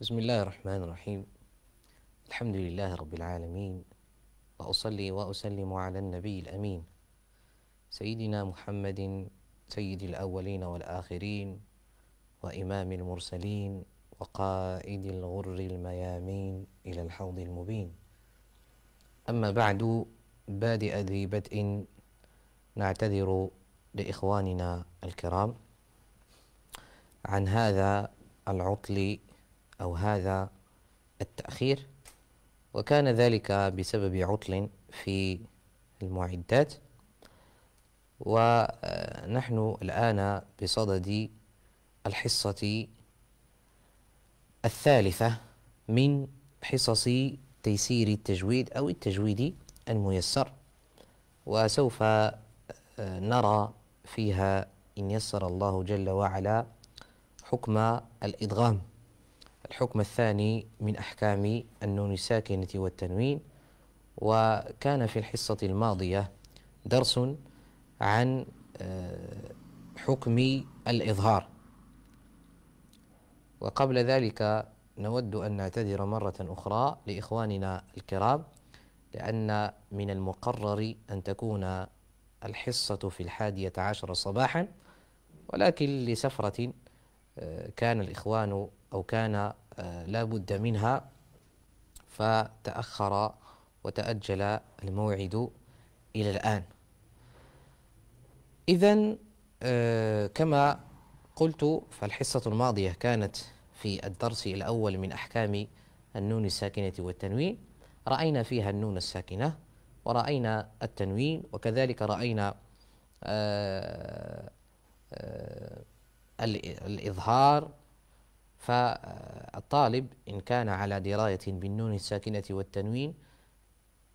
بسم الله الرحمن الرحيم الحمد لله رب العالمين وأصلي وأسلم على النبي الأمين سيدنا محمد سيد الأولين والآخرين وإمام المرسلين وقائد الغر الميامين إلى الحوض المبين أما بعد بادئ ذي بدء نعتذر لإخواننا الكرام عن هذا العطل أو هذا التأخير وكان ذلك بسبب عطل في المعدات ونحن الآن بصدد الحصة الثالثة من حصص تيسير التجويد أو التجويد الميسر وسوف آه، نرى فيها إن يسر الله جل وعلا حكم الإدغام الحكم الثاني من أحكام النون الساكنة والتنوين وكان في الحصة الماضية درس عن آه، حكم الإظهار وقبل ذلك نود أن نعتذر مرة أخرى لإخواننا الكرام لأن من المقرر أن تكون الحصة في الحادية عشر صباحا ولكن لسفرة آه، كان الإخوان أو كان آه، لا بد منها فتأخر وتأجل الموعد إلى الآن إذا آه، كما قلت فالحصة الماضية كانت في الدرس الأول من أحكام النون الساكنة والتنوين رأينا فيها النون الساكنة ورأينا التنوين وكذلك رأينا آآ آه، آآ الإظهار فالطالب إن كان على دراية بالنون الساكنة والتنوين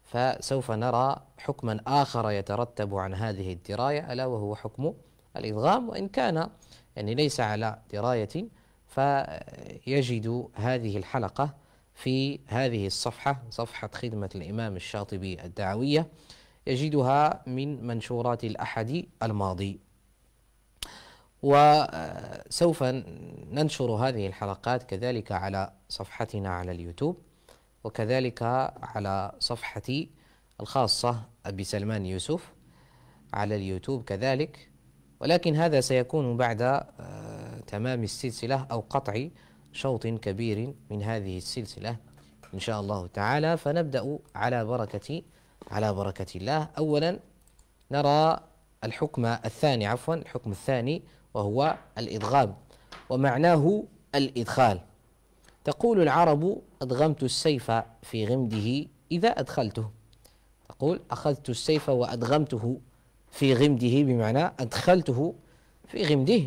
فسوف نرى حكما آخر يترتب عن هذه الدراية ألا وهو حكم الإدغام وإن كان يعني ليس على دراية فيجد هذه الحلقة في هذه الصفحة صفحة خدمة الإمام الشاطبي الدعوية يجدها من منشورات الأحد الماضي وسوف ننشر هذه الحلقات كذلك على صفحتنا على اليوتيوب وكذلك على صفحتي الخاصة أبي سلمان يوسف على اليوتيوب كذلك ولكن هذا سيكون بعد آه، تمام السلسلة أو قطع شوط كبير من هذه السلسلة إن شاء الله تعالى فنبدأ على بركة على بركة الله أولا نرى الحكم الثاني عفوا الحكم الثاني وهو الإدغام ومعناه الإدخال تقول العرب أدغمت السيف في غمده إذا أدخلته تقول أخذت السيف وأدغمته في غمده بمعنى أدخلته في غمده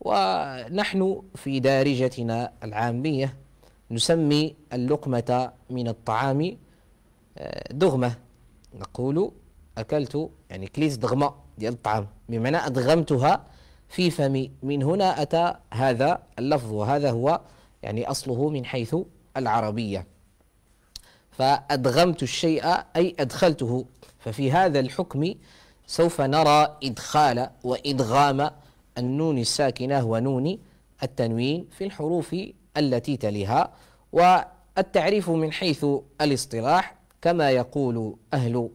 ونحن في دارجتنا العامية نسمي اللقمة من الطعام آه، دغمة نقول أكلت يعني كليس دغمة ديال الطعام بمعنى أدغمتها في فمي من هنا أتى هذا اللفظ وهذا هو يعني أصله من حيث العربية فأدغمت الشيء أي أدخلته ففي هذا الحكم سوف نرى إدخال وإدغام النون الساكنة ونون التنوين في الحروف التي تليها والتعريف من حيث الاصطلاح كما يقول أهل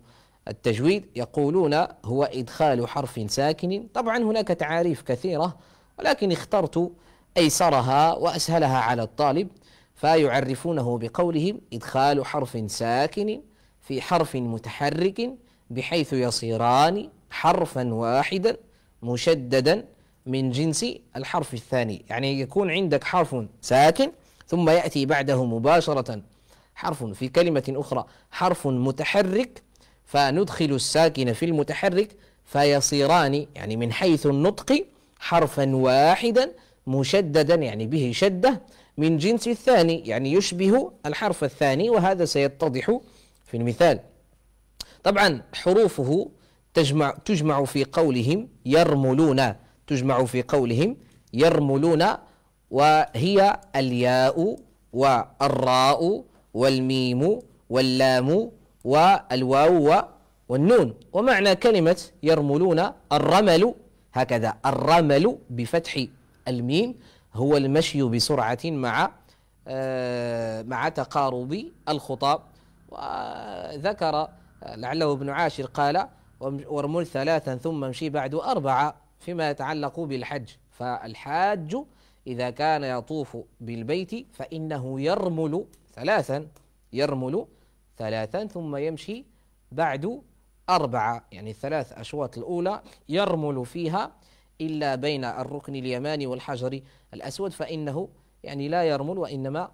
التجويد يقولون هو إدخال حرف ساكن طبعا هناك تعاريف كثيرة ولكن اخترت أيسرها وأسهلها على الطالب فيعرفونه بقولهم إدخال حرف ساكن في حرف متحرك بحيث يصيران حرفا واحدا مشددا من جنس الحرف الثاني يعني يكون عندك حرف ساكن ثم يأتي بعده مباشرة حرف في كلمة أخرى حرف متحرك فندخل الساكن في المتحرك فيصيران يعني من حيث النطق حرفا واحدا مشددا يعني به شدة من جنس الثاني يعني يشبه الحرف الثاني وهذا سيتضح في المثال طبعا حروفه تجمع تجمع في قولهم يرملون تجمع في قولهم يرملون وهي الياء والراء والميم واللام والواو والنون ومعنى كلمة يرملون الرمل هكذا الرمل بفتح الميم هو المشي بسرعة مع آه، مع تقارب الخطى وذكر لعله ابن عاشر قال وارمل ثلاثا ثم امشي بعد أربعة فيما يتعلق بالحج فالحاج إذا كان يطوف بالبيت فإنه يرمل ثلاثا يرمل ثلاثا ثم يمشي بعد أربعة يعني الثلاث أشواط الأولى يرمل فيها إلا بين الركن اليماني والحجر الأسود فإنه يعني لا يرمل وإنما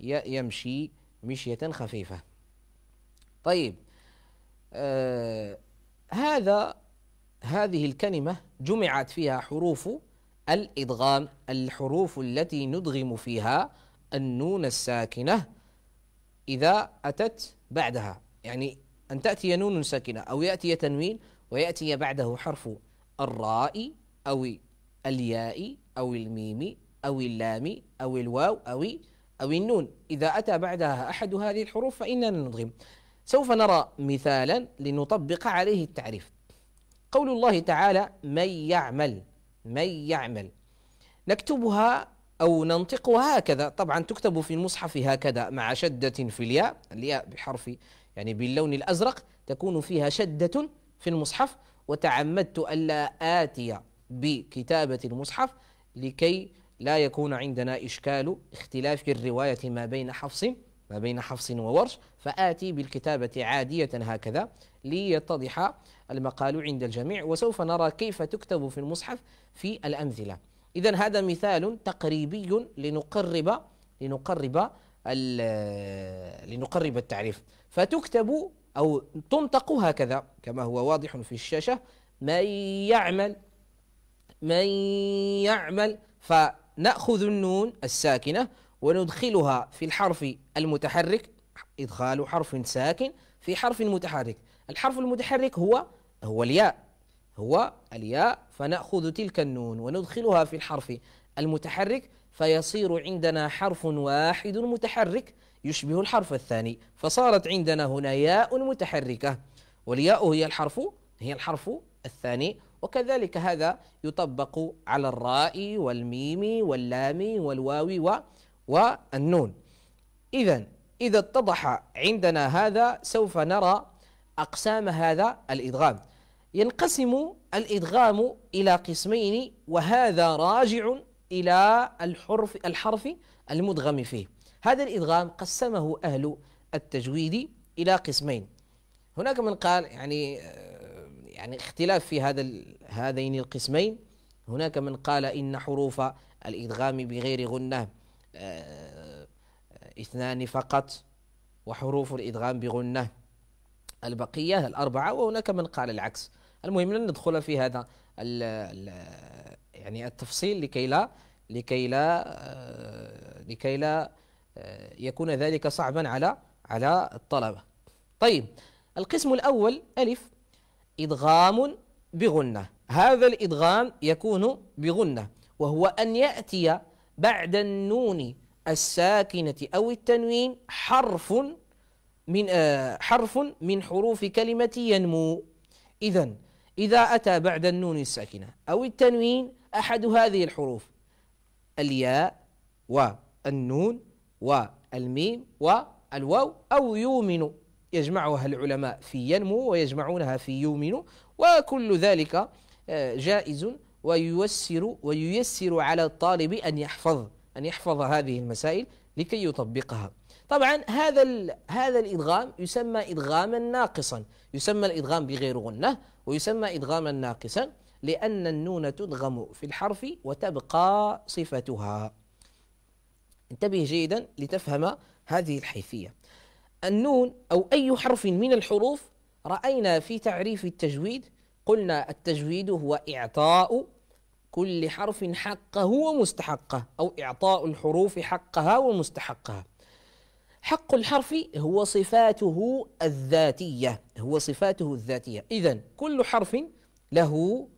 يمشي مشية خفيفة طيب آه هذا هذه الكلمة جمعت فيها حروف الإدغام الحروف التي ندغم فيها النون الساكنة إذا أتت بعدها يعني أن تأتي نون ساكنة أو يأتي تنوين ويأتي بعده حرف الراء أو الياء أو الميم أو اللام أو الواو أو أو النون إذا أتى بعدها أحد هذه الحروف فإننا نضغم سوف نرى مثالا لنطبق عليه التعريف قول الله تعالى من يعمل من يعمل نكتبها أو ننطق هكذا طبعا تكتب في المصحف هكذا مع شدة في الياء الياء بحرف يعني باللون الأزرق تكون فيها شدة في المصحف وتعمدت ألا آتي بكتابة المصحف لكي لا يكون عندنا إشكال اختلاف الرواية ما بين حفص ما بين حفص وورش فآتي بالكتابة عادية هكذا ليتضح المقال عند الجميع وسوف نرى كيف تكتب في المصحف في الأمثلة إذا هذا مثال تقريبي لنقرب لنقرب لنقرب التعريف فتكتب أو تنطق هكذا كما هو واضح في الشاشة من يعمل من يعمل فنأخذ النون الساكنة وندخلها في الحرف المتحرك إدخال حرف ساكن في حرف متحرك الحرف المتحرك هو هو الياء هو الياء فنأخذ تلك النون وندخلها في الحرف المتحرك فيصير عندنا حرف واحد متحرك يشبه الحرف الثاني فصارت عندنا هنا ياء متحركة والياء هي الحرف هي الحرف الثاني وكذلك هذا يطبق على الراء والميم واللام والواو والنون إذا إذا اتضح عندنا هذا سوف نرى أقسام هذا الإدغام ينقسم الإدغام إلى قسمين وهذا راجع إلى الحرف الحرف المدغم فيه هذا الإدغام قسمه أهل التجويد إلى قسمين هناك من قال يعني آه، يعني اختلاف في هذا هذين القسمين هناك من قال إن حروف الإدغام بغير غنة آه، آه، اثنان فقط وحروف الإدغام بغنة البقية الأربعة وهناك من قال العكس المهم لن ندخل في هذا الـ الـ يعني التفصيل لكي لا لكي لا آه، لكي لا آه، يكون ذلك صعبا على على الطلبة طيب القسم الأول ألف إدغام بغنة هذا الإدغام يكون بغنة وهو أن يأتي بعد النون الساكنة أو التنوين حرف من آه، حرف من حروف كلمة ينمو إذا إذا أتى بعد النون الساكنة أو التنوين أحد هذه الحروف الياء والنون والميم والواو أو يؤمن يجمعها العلماء في ينمو ويجمعونها في يؤمن وكل ذلك آه، جائز وييسر وييسر على الطالب أن يحفظ أن يحفظ هذه المسائل لكي يطبقها طبعا هذا هذا الادغام يسمى ادغاما ناقصا يسمى الادغام بغير غنه ويسمى ادغاما ناقصا لان النون تدغم في الحرف وتبقى صفتها انتبه جيدا لتفهم هذه الحيثيه النون او اي حرف من الحروف راينا في تعريف التجويد قلنا التجويد هو اعطاء كل حرف حقه ومستحقه او اعطاء الحروف حقها ومستحقها حق الحرف هو صفاته الذاتية هو صفاته الذاتية إذا كل حرف له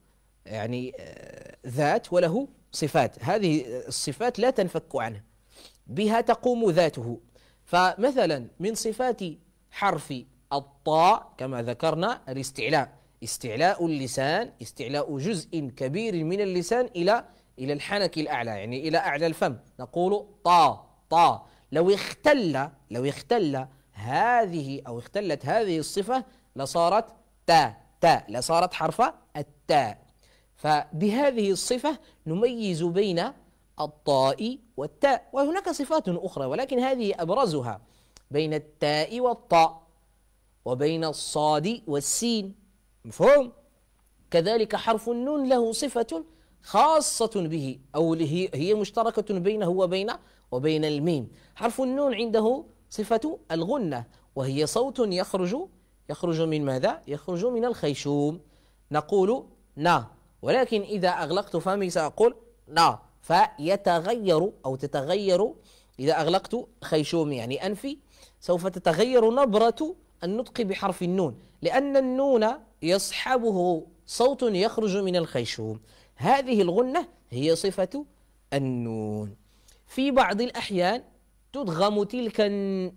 يعني آه، ذات وله صفات هذه الصفات لا تنفك عنه بها تقوم ذاته فمثلا من صفات حرف الطاء كما ذكرنا الاستعلاء استعلاء اللسان استعلاء جزء كبير من اللسان إلى إلى الحنك الأعلى يعني إلى أعلى الفم نقول طا طا لو اختل لو اختل هذه أو اختلت هذه الصفة لصارت تاء تاء لصارت حرف التاء فبهذه الصفة نميز بين الطاء والتاء وهناك صفات أخرى ولكن هذه أبرزها بين التاء والطاء وبين الصاد والسين مفهوم كذلك حرف النون له صفة خاصة به أو هي مشتركة بينه وبين وبين الميم حرف النون عنده صفة الغنة وهي صوت يخرج يخرج من ماذا؟ يخرج من الخيشوم نقول نا ولكن إذا أغلقت فمي سأقول نا فيتغير أو تتغير إذا أغلقت خيشومي يعني أنفي سوف تتغير نبرة النطق بحرف النون لأن النون يصحبه صوت يخرج من الخيشوم هذه الغنة هي صفة النون في بعض الأحيان تدغم تلك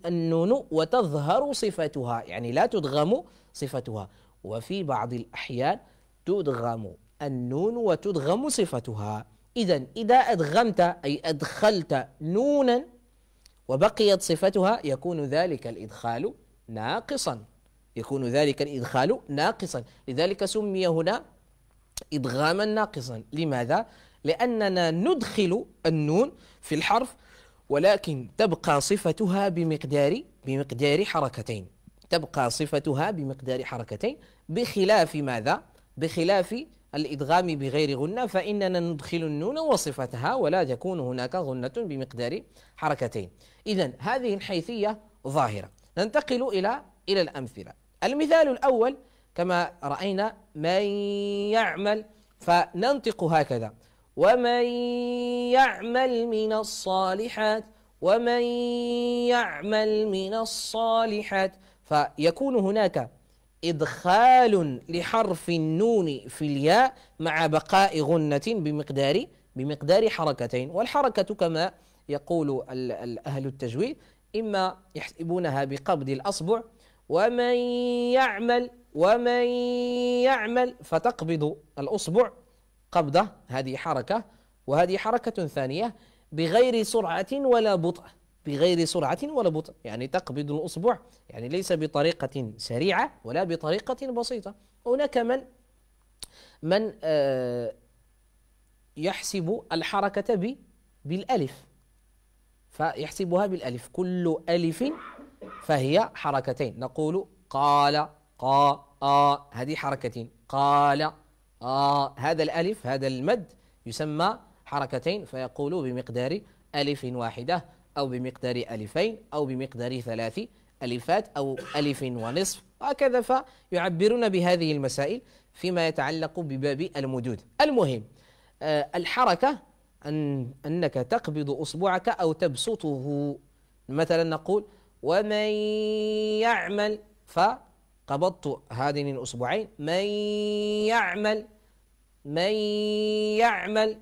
النون وتظهر صفتها يعني لا تدغم صفتها وفي بعض الأحيان تدغم النون وتدغم صفتها إذا إذا أدغمت أي أدخلت نونا وبقيت صفتها يكون ذلك الإدخال ناقصا يكون ذلك الإدخال ناقصا لذلك سمي هنا إدغاما ناقصا لماذا؟ لأننا ندخل النون في الحرف ولكن تبقى صفتها بمقدار بمقدار حركتين تبقى صفتها بمقدار حركتين بخلاف ماذا؟ بخلاف الإدغام بغير غنة فإننا ندخل النون وصفتها ولا تكون هناك غنة بمقدار حركتين إذا هذه الحيثية ظاهرة ننتقل إلى إلى الأمثلة المثال الأول كما رأينا من يعمل فننطق هكذا ومن يعمل من الصالحات ومن يعمل من الصالحات فيكون هناك إدخال لحرف النون في الياء مع بقاء غنة بمقدار بمقدار حركتين والحركة كما يقول أهل التجويد إما يحسبونها بقبض الأصبع ومن يعمل ومن يعمل فتقبض الأصبع قبضة هذه حركة وهذه حركة ثانية بغير سرعة ولا بطء بغير سرعة ولا بطء يعني تقبض الأصبع يعني ليس بطريقة سريعة ولا بطريقة بسيطة هناك من من آه، يحسب الحركة بالألف فيحسبها بالألف كل ألف فهي حركتين نقول قال قا آ هذه حركتين قال آ هذا الألف هذا المد يسمى حركتين فيقول بمقدار ألف واحدة أو بمقدار ألفين أو بمقدار ثلاث ألفات أو ألف ونصف وهكذا فيعبرون بهذه المسائل فيما يتعلق بباب المدود المهم الحركة أن أنك تقبض أصبعك أو تبسطه مثلا نقول ومن يعمل ف قبضت هذين الأسبوعين من يعمل من يعمل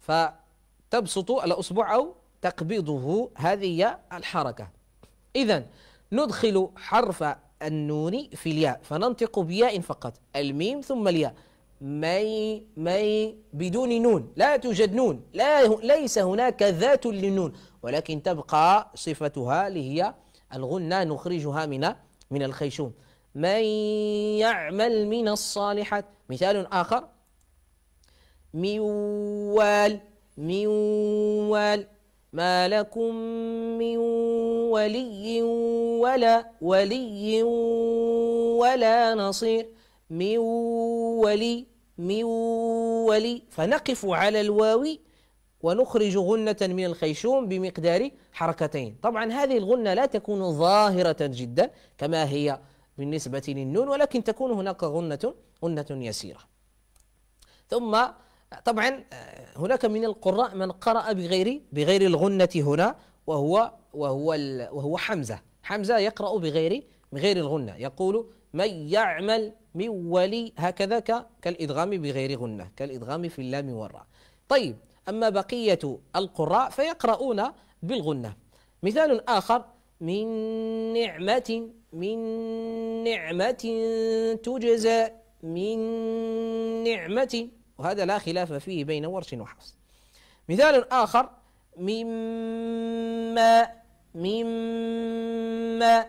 فتبسط الأسبوع أو تقبضه هذه الحركة إذا ندخل حرف النون في الياء فننطق بياء فقط الميم ثم الياء مي مي بدون نون لا توجد نون لا ليس هناك ذات للنون ولكن تبقى صفتها اللي هي الغنة نخرجها من من الخيشوم من يعمل من الصالحات مثال آخر موال موال ما لكم من ولي ولا ولي ولا نصير من ولي من ولي فنقف على الواو ونخرج غنة من الخيشوم بمقدار حركتين طبعا هذه الغنة لا تكون ظاهرة جدا كما هي بالنسبة للنون ولكن تكون هناك غنة غنة يسيرة ثم طبعا آه، هناك من القراء من قرأ بغير بغير الغنة هنا وهو وهو وهو حمزة حمزة يقرأ بغير بغير الغنة يقول من يعمل من ولي هكذا كالإدغام بغير غنة كالإدغام في اللام والراء طيب أما بقية القراء فيقرؤون بالغنة مثال آخر من نعمة من نعمة تجزى من نعمة وهذا لا خلاف فيه بين ورش وحفص مثال آخر مما مما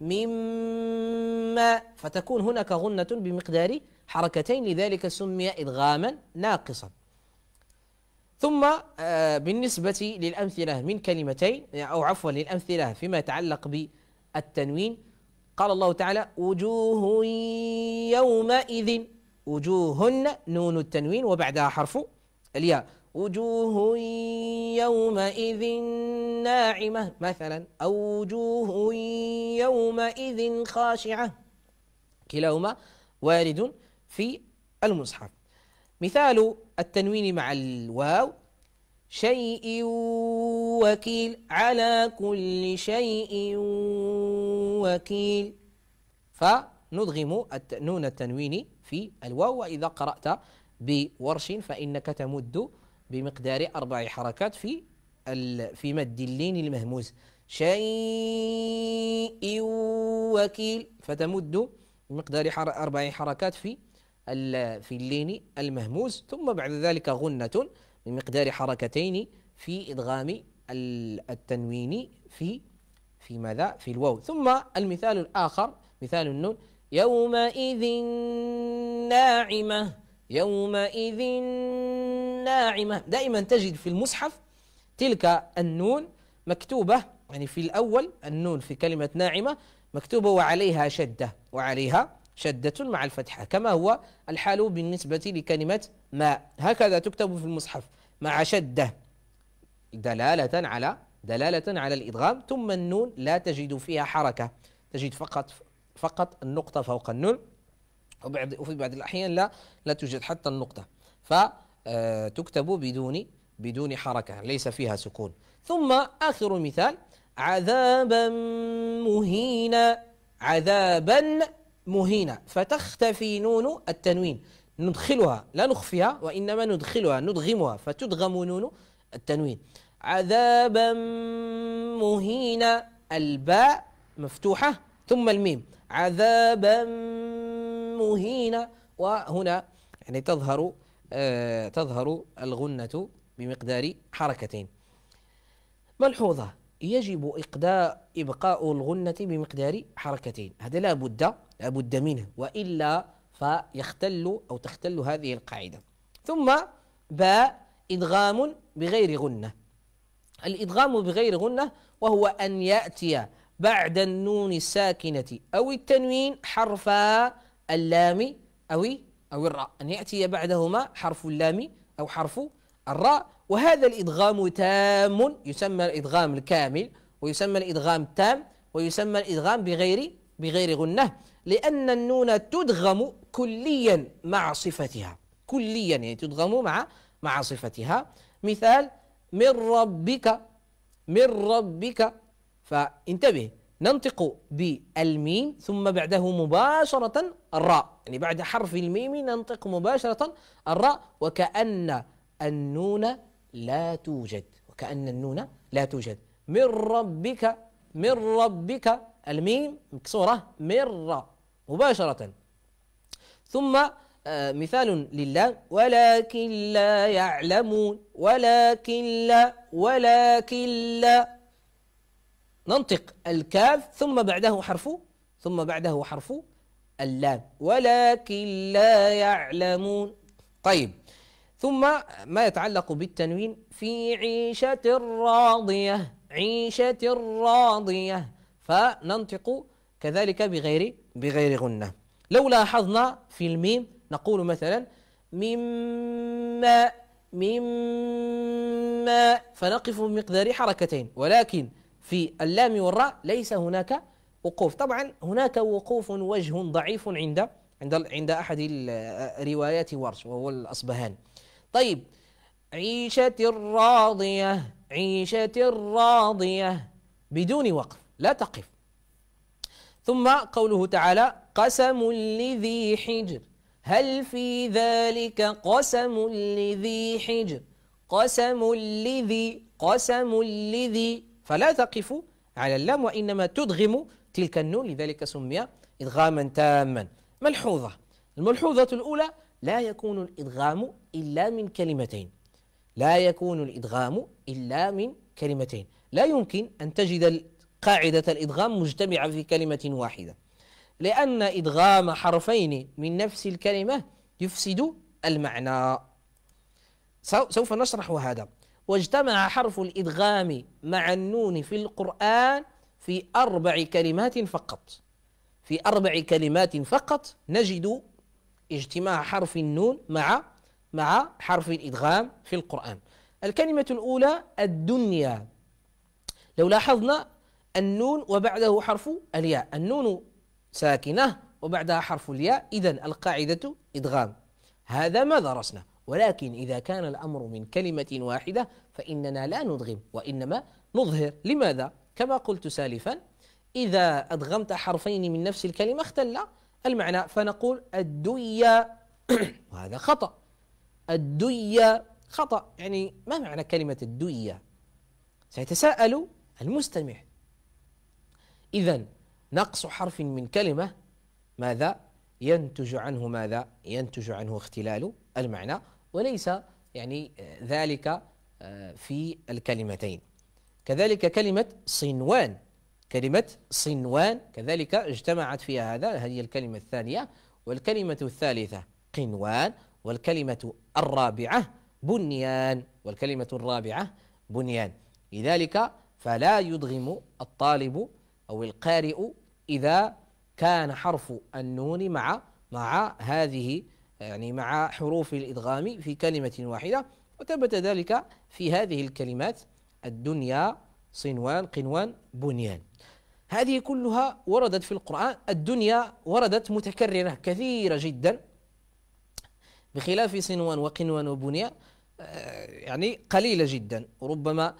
مما فتكون هناك غنة بمقدار حركتين لذلك سمي إدغاما ناقصا ثم آه، بالنسبة للأمثلة من كلمتين أو عفوا للأمثلة فيما يتعلق بالتنوين قال الله تعالى وجوه يومئذ وجوهن نون التنوين وبعدها حرف الياء وجوه يومئذ ناعمة مثلا أو وجوه يومئذ خاشعة كلاهما وارد في المصحف مثال التنوين مع الواو شيء وكيل على كل شيء وكيل فندغم نون التنوين في الواو وإذا قرأت بورش فإنك تمد بمقدار أربع حركات في في مد اللين المهموز شيء وكيل فتمد بمقدار أربع حركات في في اللين المهموز ثم بعد ذلك غنة بمقدار حركتين في إدغام التنوين في في ماذا؟ في الواو ثم المثال الآخر مثال النون يومئذ ناعمة يومئذ ناعمة دائما تجد في المصحف تلك النون مكتوبة يعني في الأول النون في كلمة ناعمة مكتوبة وعليها شدة وعليها شدة مع الفتحة كما هو الحال بالنسبة لكلمة ماء هكذا تكتب في المصحف مع شدة دلالة على دلالة على الإدغام ثم النون لا تجد فيها حركة تجد فقط فقط النقطة فوق النون وبعض وفي بعض الأحيان لا لا توجد حتى النقطة فتكتب آه، بدون بدون حركة ليس فيها سكون ثم آخر مثال عذابا مهينا عذابا مهينة فتختفي نون التنوين ندخلها لا نخفيها وإنما ندخلها ندغمها فتدغم نون التنوين عذابا مهينا الباء مفتوحة ثم الميم عذابا مهينا وهنا يعني تظهر آه تظهر الغنة بمقدار حركتين ملحوظة يجب إقداء إبقاء الغنة بمقدار حركتين هذا لا بد لابد منه وإلا فيختل أو تختل هذه القاعدة ثم باء إدغام بغير غنة الإدغام بغير غنة وهو أن يأتي بعد النون الساكنة أو التنوين حرف اللام أو أو الراء أن يأتي بعدهما حرف اللام أو حرف الراء وهذا الإدغام تام يسمى الإدغام الكامل ويسمى الإدغام التام ويسمى الإدغام بغير بغير غنة لأن النون تدغم كليا مع صفتها كليا يعني تدغم مع مع صفتها مثال من ربك من ربك فانتبه ننطق بالميم ثم بعده مباشرة الراء يعني بعد حرف الميم ننطق مباشرة الراء وكأن النون لا توجد وكأن النون لا توجد من ربك من ربك الميم مكسورة ربك مباشرة ثم آه، مثال لله ولكن لا يعلمون ولكن لا ولكن لا ننطق الكاف ثم بعده حرف ثم بعده حرف اللام ولكن لا يعلمون طيب ثم ما يتعلق بالتنوين في عيشة راضية عيشة راضية فننطق كذلك بغير بغير غنة لو لاحظنا في الميم نقول مثلا مما مما فنقف بمقدار حركتين ولكن في اللام والراء ليس هناك وقوف طبعا هناك وقوف وجه ضعيف عند عند عند احد روايات ورش وهو الاصبهاني طيب عيشة الراضية عيشة الراضية بدون وقف لا تقف ثم قوله تعالى قسم لذي حجر هل في ذلك قسم لذي حجر قسم لذي قسم لذي فلا تقف على اللام وإنما تدغم تلك النون لذلك سمي إدغاما تاما ملحوظة الملحوظة الأولى لا يكون الإدغام إلا من كلمتين لا يكون الإدغام إلا من كلمتين لا يمكن أن تجد قاعدة الإدغام مجتمعة في كلمة واحدة لأن إدغام حرفين من نفس الكلمة يفسد المعنى سوف نشرح هذا واجتمع حرف الإدغام مع النون في القرآن في أربع كلمات فقط في أربع كلمات فقط نجد اجتماع حرف النون مع مع حرف الإدغام في القرآن الكلمة الأولى الدنيا لو لاحظنا النون وبعده حرف الياء النون ساكنة وبعدها حرف الياء إذا القاعدة إدغام هذا ما درسنا ولكن إذا كان الأمر من كلمة واحدة فإننا لا ندغم وإنما نظهر لماذا؟ كما قلت سالفا إذا أدغمت حرفين من نفس الكلمة اختل المعنى فنقول الدية وهذا خطأ الدية خطأ يعني ما معنى كلمة الدية؟ سيتساءل المستمع إذا نقص حرف من كلمة ماذا ينتج عنه ماذا ينتج عنه اختلال المعنى وليس يعني آه، ذلك آه، في الكلمتين كذلك كلمة صنوان كلمة صنوان كذلك اجتمعت فيها هذا هذه الكلمة الثانية والكلمة الثالثة قنوان والكلمة الرابعة بنيان والكلمة الرابعة بنيان لذلك فلا يدغم الطالب أو القارئ إذا كان حرف النون مع مع هذه يعني مع حروف الإدغام في كلمة واحدة وثبت ذلك في هذه الكلمات الدنيا صنوان قنوان بنيان هذه كلها وردت في القرآن الدنيا وردت متكررة كثيرة جدا بخلاف صنوان وقنوان وبنيان آه، يعني قليلة جدا ربما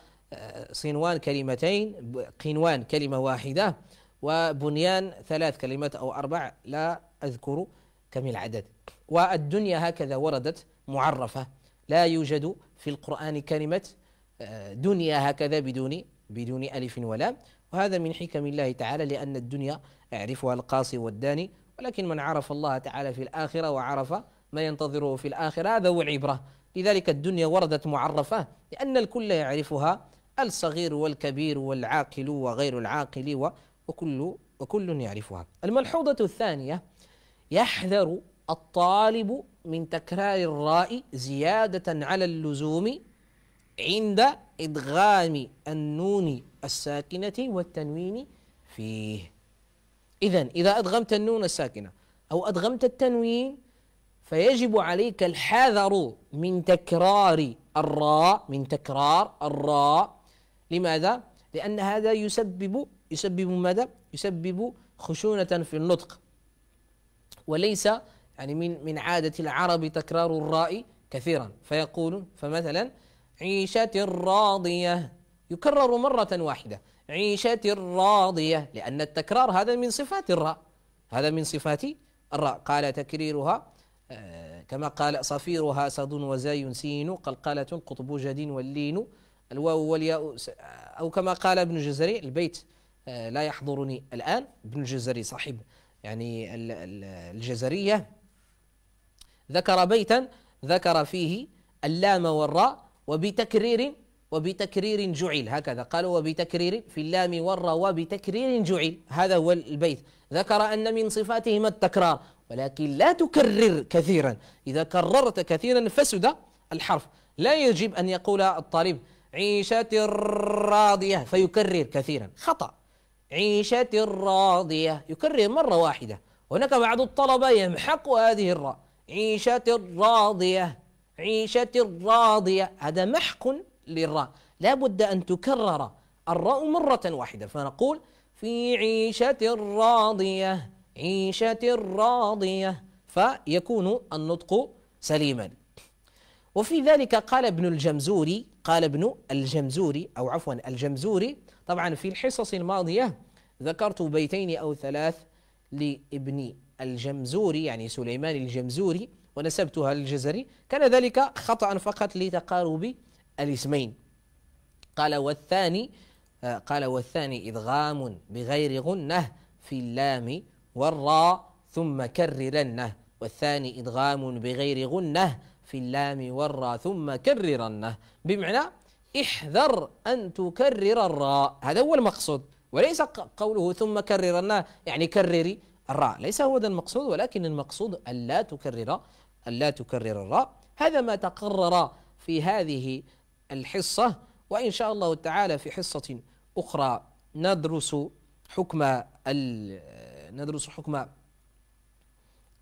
صنوان كلمتين قنوان كلمة واحدة وبنيان ثلاث كلمات أو أربع لا أذكر كم العدد والدنيا هكذا وردت معرفة لا يوجد في القرآن كلمة آه، دنيا هكذا بدون بدون ألف ولا وهذا من حكم الله تعالى لأن الدنيا يعرفها القاصي والداني ولكن من عرف الله تعالى في الآخرة وعرف ما ينتظره في الآخرة هذا هو العبرة لذلك الدنيا وردت معرفة لأن الكل يعرفها الصغير والكبير والعاقل وغير العاقل وكل وكل يعرفها الملحوظة الثانية يحذر الطالب من تكرار الراء زيادة على اللزوم عند إدغام النون الساكنة والتنوين فيه إذا إذا أدغمت النون الساكنة أو أدغمت التنوين فيجب عليك الحذر من تكرار الراء من تكرار الراء لماذا؟ لأن هذا يسبب يسبب ماذا؟ يسبب خشونة في النطق وليس يعني من من عادة العرب تكرار الراء كثيرا فيقول فمثلا عيشة الراضية يكرر مرة واحدة عيشة الراضية لأن التكرار هذا من صفات الراء هذا من صفات الراء قال تكريرها آه، كما قال صفيرها صد وزاي سين قلقلة قطب جد واللين الواو والياء أو كما قال ابن الجزري البيت آه، لا يحضرني الآن ابن الجزري صاحب يعني الجزرية ذكر بيتا ذكر فيه اللام والراء وبتكرير وبتكرير جعل هكذا قالوا وبتكرير في اللام والراء وبتكرير جعل هذا هو البيت ذكر أن من صفاتهما التكرار ولكن لا تكرر كثيرا إذا كررت كثيرا فسد الحرف لا يجب أن يقول الطالب عيشة راضية فيكرر كثيرا خطأ عيشة راضية يكرر مرة واحدة هناك بعض الطلبة يمحق هذه الراء عيشة راضية عيشة راضية هذا محق للراء لا بد أن تكرر الراء مرة واحدة فنقول في عيشة راضية عيشة راضية فيكون النطق سليما وفي ذلك قال ابن الجمزوري قال ابن الجمزوري أو عفوا الجمزوري طبعا في الحصص الماضية ذكرت بيتين أو ثلاث لابن الجمزوري يعني سليمان الجمزوري ونسبتها للجزري كان ذلك خطأ فقط لتقارب الاسمين قال والثاني آه، قال والثاني إدغام بغير غنة في اللام والراء ثم كررنه والثاني إدغام بغير غنة في اللام والراء ثم كررنه بمعنى احذر أن تكرر الراء هذا هو المقصود وليس قوله ثم كررنه يعني كرري الراء ليس هو هذا المقصود ولكن المقصود ألا تكرر ألا تكرر الراء هذا ما تقرر في هذه الحصة وإن شاء الله تعالى في حصة أخرى ندرس حكم ندرس حكم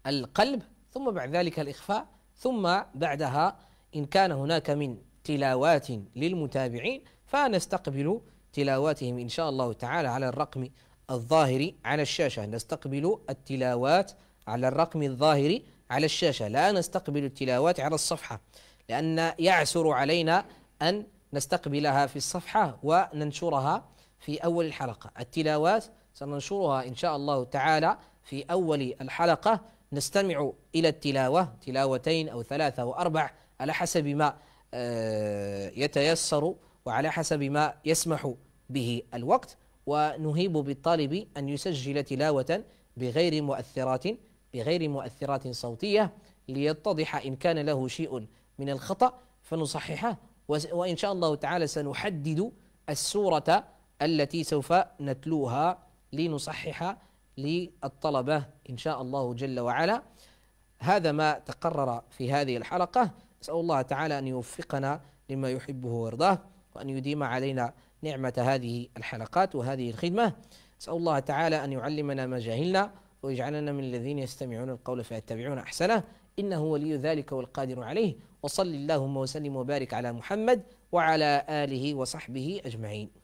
القلب ثم بعد ذلك الإخفاء ثم بعدها إن كان هناك من تلاوات للمتابعين فنستقبل تلاواتهم إن شاء الله تعالى على الرقم الظاهر على الشاشة نستقبل التلاوات على الرقم الظاهر على الشاشة لا نستقبل التلاوات على الصفحة لأن يعسر علينا أن نستقبلها في الصفحة وننشرها في أول الحلقة التلاوات سننشرها إن شاء الله تعالى في أول الحلقة نستمع إلى التلاوة تلاوتين أو ثلاثة أو أربع على حسب ما آه، يتيسر وعلى حسب ما يسمح به الوقت ونهيب بالطالب أن يسجل تلاوة بغير مؤثرات بغير مؤثرات صوتية ليتضح إن كان له شيء من الخطأ فنصححه وإن شاء الله تعالى سنحدد السورة التي سوف نتلوها لنصحح للطلبة إن شاء الله جل وعلا هذا ما تقرر في هذه الحلقة نسأل الله تعالى أن يوفقنا لما يحبه ويرضاه وأن يديم علينا نعمة هذه الحلقات وهذه الخدمة نسأل الله تعالى أن يعلمنا ما جهلنا ويجعلنا من الذين يستمعون القول فيتبعون أحسنه إنه ولي ذلك والقادر عليه وصل اللهم وسلم وبارك على محمد وعلى آله وصحبه أجمعين